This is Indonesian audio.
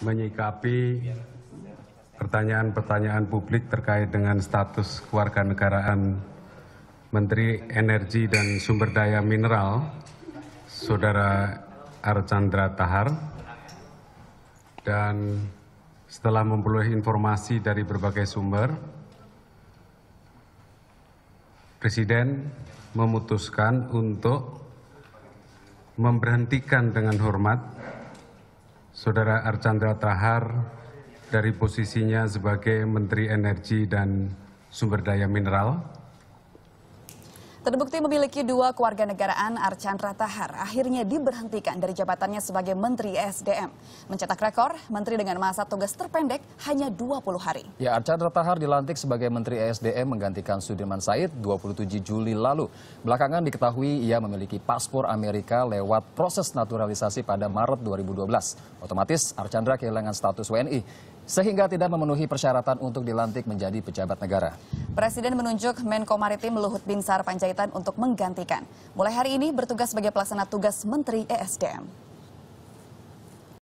menyikapi pertanyaan-pertanyaan publik terkait dengan status negaraan Menteri Energi dan Sumber Daya Mineral, Saudara Archandra Tahar. Dan setelah memperoleh informasi dari berbagai sumber, Presiden memutuskan untuk memberhentikan dengan hormat Saudara Archandra Tahar dari posisinya sebagai Menteri Energi dan Sumber Daya Mineral Terbukti memiliki dua kewarganegaraan, Archandra Tahar akhirnya diberhentikan dari jabatannya sebagai Menteri SDM. Mencetak rekor, Menteri dengan masa tugas terpendek hanya 20 hari. Ya, Archandra Tahar dilantik sebagai Menteri SDM menggantikan Sudirman Said 27 Juli lalu. Belakangan diketahui ia memiliki paspor Amerika lewat proses naturalisasi pada Maret 2012. Otomatis Archandra kehilangan status WNI sehingga tidak memenuhi persyaratan untuk dilantik menjadi pejabat negara. Presiden menunjuk Menko Maritim Luhut Binsar Panjaitan untuk menggantikan. Mulai hari ini bertugas sebagai pelaksana tugas Menteri ESDM.